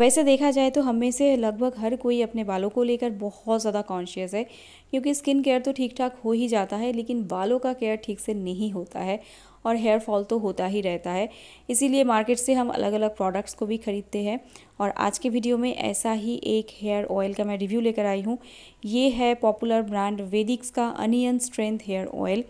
वैसे देखा जाए तो हम में से लगभग हर कोई अपने बालों को लेकर बहुत ज़्यादा कॉन्शियस है क्योंकि स्किन केयर तो ठीक ठाक हो ही जाता है लेकिन बालों का केयर ठीक से नहीं होता है और हेयर फॉल तो होता ही रहता है इसीलिए मार्केट से हम अलग अलग प्रोडक्ट्स को भी ख़रीदते हैं और आज के वीडियो में ऐसा ही एक हेयर ऑयल का मैं रिव्यू लेकर आई हूँ ये है पॉपुलर ब्रांड वेदिक्स का onion strength hair oil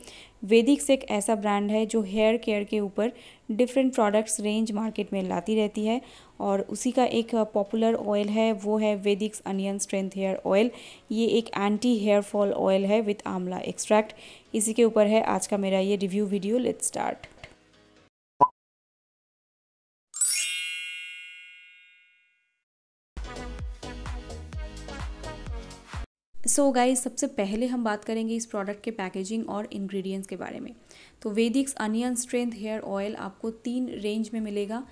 Vedix एक ऐसा ब्रांड है जो हेयर केयर के ऊपर डिफरेंट प्रोडक्ट्स रेंज मार्केट में लाती रहती है और उसी का एक पॉपुलर ऑयल है वो है Vedix onion strength hair oil ये एक एंटी हेयर फॉल ऑयल है विथ आंवला एक्सट्रैक्ट इसी के ऊपर है आज का मेरा ये review video let start so so guys सबसे पहले हम बात करेंगे इस प्रोडक्ट के पैकेजिंग और इंग्रेडिएंट्स के बारे में तो Vedix onion strength hair oil आपको तीन रेंज में मिलेगा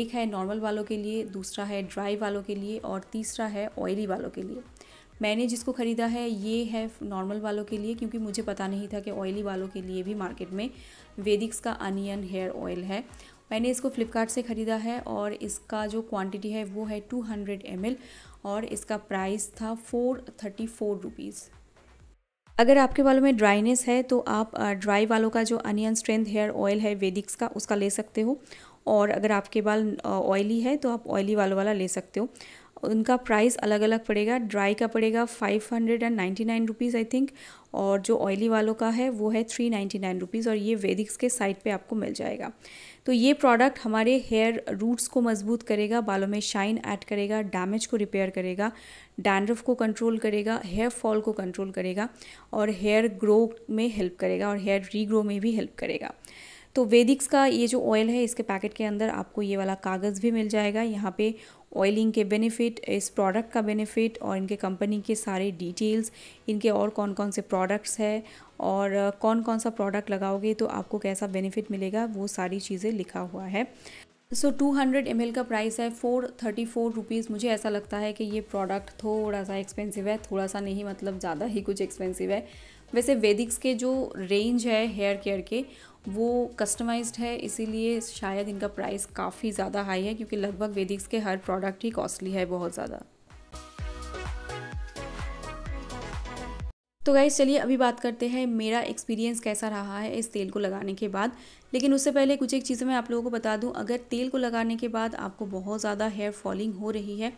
एक है नॉर्मल वालों के लिए दूसरा है ड्राई वालों के लिए और तीसरा है ऑयली वालों के लिए मैंने जिसको ख़रीदा है ये है नॉर्मल वालों के लिए क्योंकि मुझे पता नहीं था कि ऑयली वालों के लिए भी मार्केट में वेदिक्स का अनियन हेयर ऑयल है मैंने इसको फ्लिपकार्ट से ख़रीदा है और इसका जो क्वांटिटी है वो है 200 ml और इसका प्राइस था फोर थर्टी फोर रुपीज़ अगर आपके बालों में ड्राइनेस है तो आप ड्राई वालों का जो अनियन स्ट्रेंथ हेयर ऑयल है वेदिक्स का उसका ले सकते हो और अगर आपके बाल ऑयली है तो आप ऑयली वालों वाला ले सकते हो उनका प्राइस अलग अलग पड़ेगा ड्राई का पड़ेगा five hundred and ninety nine rupees I think और जो ऑयली वालों का है वो है थ्री नाइन्टी नाइन रुपीज़ और ये वेदिक्स के साइट पे आपको मिल जाएगा तो ये प्रोडक्ट हमारे हेयर रूट्स को मजबूत करेगा बालों में शाइन ऐड करेगा डैमेज को रिपेयर करेगा डैंड्रफ को कंट्रोल करेगा हेयर फॉल को कंट्रोल करेगा और हेयर ग्रो में हेल्प करेगा और हेयर रीग्रो में भी हेल्प करेगा तो वेदिक्स का ये जो ऑयल है इसके पैकेट के अंदर आपको ये वाला कागज़ भी मिल जाएगा यहाँ पे ऑयलिंग के बेनिफिट इस प्रोडक्ट का बेनिफिट और इनके कंपनी के सारे डिटेल्स इनके और कौन कौन से प्रोडक्ट्स है और कौन कौन सा प्रोडक्ट लगाओगे तो आपको कैसा बेनिफिट मिलेगा वो सारी चीज़ें लिखा हुआ है सो टू हंड्रेड एम का प्राइस है फ़ोर थर्टी फोर रुपीज़ मुझे ऐसा लगता है कि ये प्रोडक्ट थोड़ा सा एक्सपेंसिव है थोड़ा सा नहीं मतलब ज़्यादा ही कुछ एक्सपेंसिव है वैसे वैदिक्स के जो रेंज है हेयर केयर के वो कस्टमाइज्ड है इसीलिए शायद इनका प्राइस काफ़ी ज़्यादा हाई है क्योंकि लगभग वैदिक्स के हर प्रोडक्ट ही कॉस्टली है बहुत ज़्यादा तो गाइज चलिए अभी बात करते हैं मेरा एक्सपीरियंस कैसा रहा है इस तेल को लगाने के बाद लेकिन उससे पहले कुछ एक चीज़ें मैं आप लोगों को बता दूं अगर तेल को लगाने के बाद आपको बहुत ज़्यादा हेयर फॉलिंग हो रही है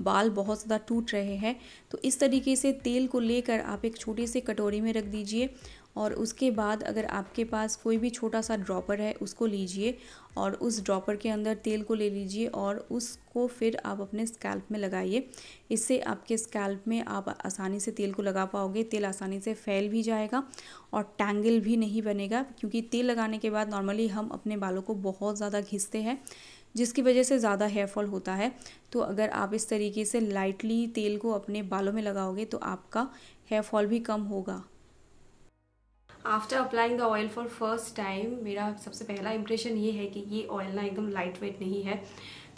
बाल बहुत ज़्यादा टूट रहे हैं तो इस तरीके से तेल को लेकर आप एक छोटी से कटोरी में रख दीजिए और उसके बाद अगर आपके पास कोई भी छोटा सा ड्रॉपर है उसको लीजिए और उस ड्रॉपर के अंदर तेल को ले लीजिए और उसको फिर आप अपने स्कैल्प में लगाइए इससे आपके स्कैल्प में आप आसानी से तेल को लगा पाओगे तेल आसानी से फैल भी जाएगा और टैंगल भी नहीं बनेगा क्योंकि तेल लगाने के बाद नॉर्मली हम अपने बालों को बहुत ज़्यादा घिसते हैं जिसकी वजह से ज़्यादा हेयर फॉल होता है तो अगर आप इस तरीके से लाइटली तेल को अपने बालों में लगाओगे तो आपका हेयर फॉल भी कम होगा after applying the oil for first time मेरा सबसे पहला इम्प्रेशन ये है कि ये ऑयल ना एकदम लाइट वेट नहीं है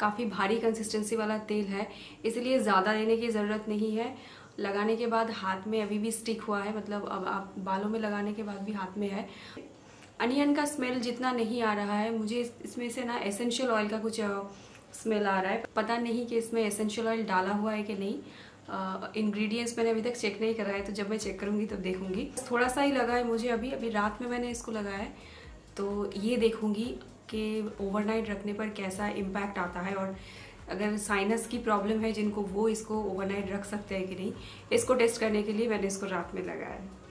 काफ़ी भारी कंसिस्टेंसी वाला तेल है इसलिए ज़्यादा लेने की ज़रूरत नहीं है लगाने के बाद हाथ में अभी भी स्टिक हुआ है मतलब अब आप बालों में लगाने के बाद भी हाथ में है अनियन का स्मेल जितना नहीं आ रहा है मुझे इसमें से ना एसेंशियल ऑयल का कुछ स्मेल आ रहा है पता नहीं कि इसमें एसेंशियल ऑयल डाला हुआ है कि नहीं इंग्रेडिएंट्स uh, मैंने अभी तक चेक नहीं करा है तो जब मैं चेक करूँगी तब देखूँगी थोड़ा सा ही लगा है मुझे अभी अभी रात में मैंने इसको लगाया है तो ये देखूँगी कि ओवरनाइट रखने पर कैसा इम्पैक्ट आता है और अगर साइनस की प्रॉब्लम है जिनको वो इसको ओवरनाइट रख सकते हैं कि नहीं इसको टेस्ट करने के लिए मैंने इसको रात में लगाया है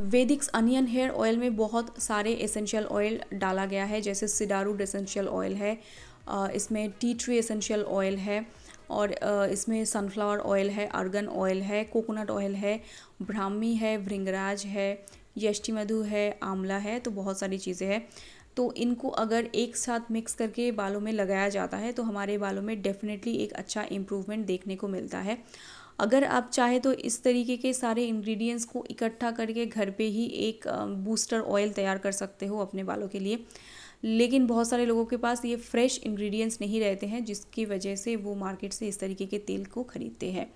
वेदिक्स अनियन हेयर ऑयल में बहुत सारे एसेंशियल ऑयल डाला गया है जैसे सिडारूड एसेंशियल ऑयल है इसमें टी ट्री एसेंशियल ऑयल है और इसमें सनफ्लावर ऑयल है अर्गन ऑयल है कोकोनट ऑयल है ब्राह्मी है भृंगराज है मधु है आंवला है तो बहुत सारी चीज़ें हैं तो इनको अगर एक साथ मिक्स करके बालों में लगाया जाता है तो हमारे बालों में डेफिनेटली एक अच्छा इम्प्रूवमेंट देखने को मिलता है अगर आप चाहे तो इस तरीके के सारे इंग्रेडिएंट्स को इकट्ठा करके घर पे ही एक बूस्टर ऑयल तैयार कर सकते हो अपने बालों के लिए लेकिन बहुत सारे लोगों के पास ये फ्रेश इंग्रेडिएंट्स नहीं रहते हैं जिसकी वजह से वो मार्केट से इस तरीके के तेल को ख़रीदते हैं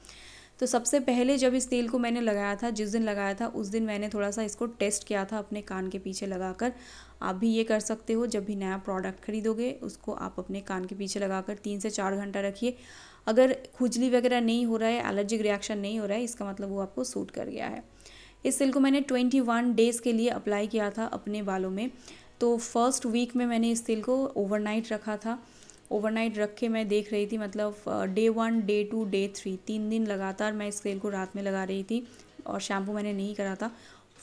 तो सबसे पहले जब इस तेल को मैंने लगाया था जिस दिन लगाया था उस दिन मैंने थोड़ा सा इसको टेस्ट किया था अपने कान के पीछे लगाकर आप भी ये कर सकते हो जब भी नया प्रोडक्ट खरीदोगे उसको आप अपने कान के पीछे लगाकर तीन से चार घंटा रखिए अगर खुजली वगैरह नहीं हो रहा है एलर्जिक रिएक्शन नहीं हो रहा है इसका मतलब वो आपको सूट कर गया है इस सिल्क को मैंने 21 डेज़ के लिए अप्लाई किया था अपने बालों में तो फर्स्ट वीक में मैंने इस तेल को ओवरनाइट रखा था ओवरनाइट रख के मैं देख रही थी मतलब day one day two day three तीन दिन लगातार मैं इस तेल को रात में लगा रही थी और शैम्पू मैंने नहीं करा था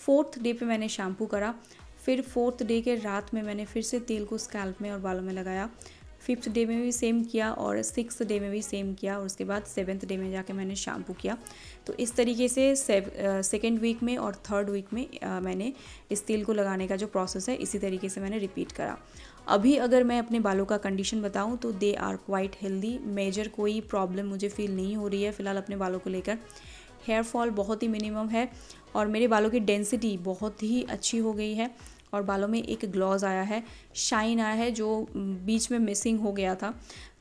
फोर्थ डे पे मैंने शैम्पू करा फिर फोर्थ डे के रात में मैंने फिर से तेल को स्कैल्प में और बालों में लगाया फिफ्थ डे में भी सेम किया और सिक्स डे में भी सेम किया और उसके बाद सेवन्थ डे में जाके मैंने शैम्पू किया तो इस तरीके से सेकेंड वीक में और थर्ड वीक में आ, मैंने इस तेल को लगाने का जो प्रोसेस है इसी तरीके से मैंने रिपीट करा अभी अगर मैं अपने बालों का कंडीशन बताऊं तो they are quite healthy major कोई प्रॉब्लम मुझे फील नहीं हो रही है फ़िलहाल अपने बालों को लेकर हेयर फॉल बहुत ही मिनिमम है और मेरे बालों की डेंसिटी बहुत ही अच्छी हो गई है और बालों में एक ग्लॉज आया है शाइन आया है जो बीच में मिसिंग हो गया था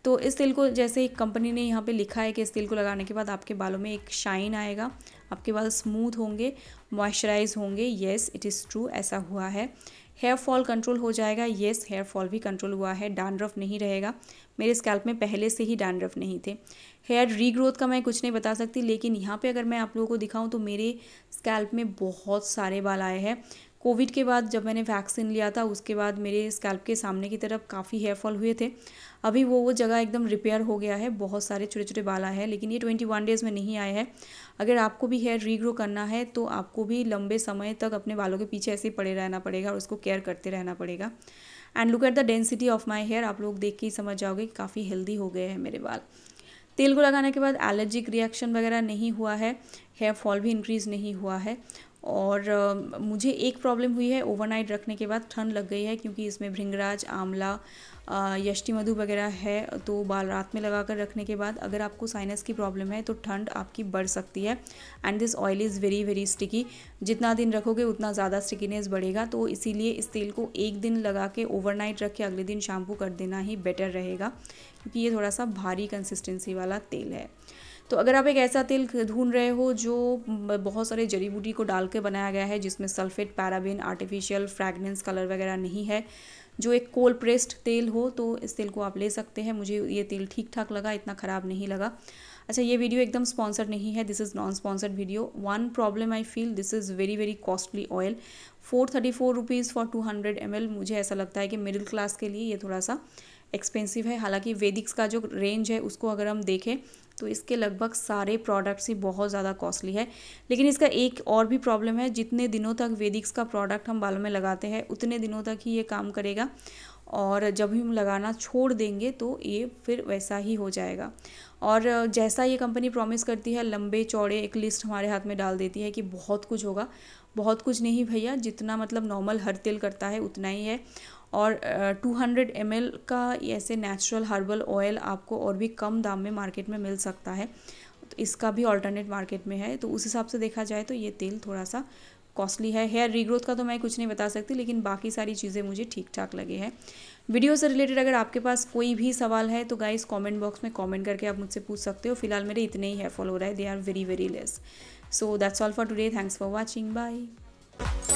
तो इस तेल को जैसे एक कंपनी ने यहाँ पे लिखा है कि इस तेल को लगाने के बाद आपके बालों में एक शाइन आएगा आपके बाल स्मूथ होंगे मॉइस्चराइज होंगे येस इट इज़ ट्रू ऐसा हुआ है हेयर फॉल कंट्रोल हो जाएगा येस हेयर फॉल भी कंट्रोल हुआ है डांड्रफ नहीं रहेगा मेरे स्कैल्प में पहले से ही डांड्रफ नहीं थे हेयर रीग्रोथ का मैं कुछ नहीं बता सकती लेकिन यहाँ पे अगर मैं आप लोगों को दिखाऊं तो मेरे स्कैल्प में बहुत सारे बाल आए हैं कोविड के बाद जब मैंने वैक्सीन लिया था उसके बाद मेरे स्कैल्प के सामने की तरफ काफ़ी हेयर फॉल हुए थे अभी वो वो जगह एकदम रिपेयर हो गया है बहुत सारे छोटे छोटे बाल आए हैं लेकिन ये ट्वेंटी वन डेज़ में नहीं आए हैं अगर आपको भी हेयर रीग्रो करना है तो आपको भी लंबे समय तक अपने बालों के पीछे ऐसे ही पड़े रहना पड़ेगा और उसको केयर करते रहना पड़ेगा and look at the density of my hair आप लोग देख के ही समझ जाओगे कि काफ़ी हेल्दी हो गए हैं मेरे बाल तेल को लगाने के बाद एलर्जिक रिएक्शन वगैरह नहीं हुआ है हेयर फॉल भी इंक्रीज़ नहीं हुआ है और मुझे एक प्रॉब्लम हुई है ओवरनाइट रखने के बाद ठंड लग गई है क्योंकि इसमें भृंगराज आंवला यष्टि मधु वगैरह है तो बाल रात में लगा कर रखने के बाद अगर आपको साइनस की प्रॉब्लम है तो ठंड आपकी बढ़ सकती है and this oil is very very sticky जितना दिन रखोगे उतना ज़्यादा स्टिकीनेस बढ़ेगा तो इसीलिए इस तेल को एक दिन लगा के ओवरनाइट रख के अगले दिन शैम्पू कर देना ही बेटर रहेगा क्योंकि ये थोड़ा सा भारी कंसिस्टेंसी वाला तेल है तो अगर आप एक ऐसा तेल ढूंढ रहे हो जो बहुत सारे जड़ी बूटी को डाल के बनाया गया है जिसमें sulphate paraben artificial fragrance colour वगैरह नहीं है जो एक कोल्ड प्रेस्ड तेल हो तो इस तेल को आप ले सकते हैं मुझे ये तेल ठीक ठाक लगा इतना ख़राब नहीं लगा अच्छा ये वीडियो एकदम स्पॉन्सर्ड नहीं है this is non sponsored video one problem I feel this is very very costly oil four thirty four rupees for two hundred M L मुझे ऐसा लगता है कि मिडिल क्लास के लिए ये थोड़ा सा एक्सपेंसिव है हालांकि वेदिक्स का जो रेंज है उसको अगर हम देखें तो इसके लगभग सारे प्रोडक्ट्स ही बहुत ज़्यादा कॉस्टली है लेकिन इसका एक और भी प्रॉब्लम है जितने दिनों तक वेदिक्स का प्रोडक्ट हम बालों में लगाते हैं उतने दिनों तक ही ये काम करेगा और जब हम लगाना छोड़ देंगे तो ये फिर वैसा ही हो जाएगा और जैसा ये कंपनी प्रॉमिस करती है लंबे चौड़े एक लिस्ट हमारे हाथ में डाल देती है कि बहुत कुछ होगा बहुत कुछ नहीं भैया जितना मतलब नॉर्मल हर तेल करता है उतना ही है और टू हंड्रेड एम का ऐसे नेचुरल हर्बल ऑयल आपको और भी कम दाम में मार्केट में मिल सकता है तो इसका भी ऑल्टरनेट मार्केट में है तो उस हिसाब से देखा जाए तो ये तेल थोड़ा सा कॉस्टली है हेयर रीग्रोथ का तो मैं कुछ नहीं बता सकती लेकिन बाकी सारी चीज़ें मुझे ठीक ठाक लगे हैं वीडियो से रिलेटेड अगर आपके पास कोई भी सवाल है तो गाइस कमेंट बॉक्स में कमेंट करके आप मुझसे पूछ सकते हो फिलहाल मेरे इतने ही हेयर फॉल हो रहा है they are very very less so that's all for today thanks for watching bye